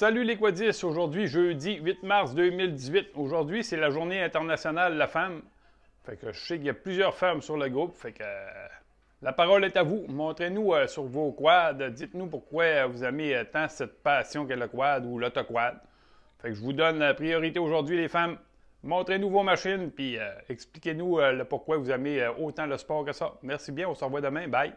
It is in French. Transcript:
Salut les quadis, aujourd'hui jeudi 8 mars 2018. Aujourd'hui, c'est la journée internationale de la femme. Fait que je sais qu'il y a plusieurs femmes sur le groupe, fait que euh, la parole est à vous. Montrez-nous euh, sur vos quads, dites-nous pourquoi vous aimez euh, tant cette passion que le quad ou l'autoquad. Fait que je vous donne la priorité aujourd'hui les femmes. Montrez-nous vos machines puis expliquez-nous le pourquoi vous aimez autant le sport que ça. Merci bien, on se revoit demain. Bye.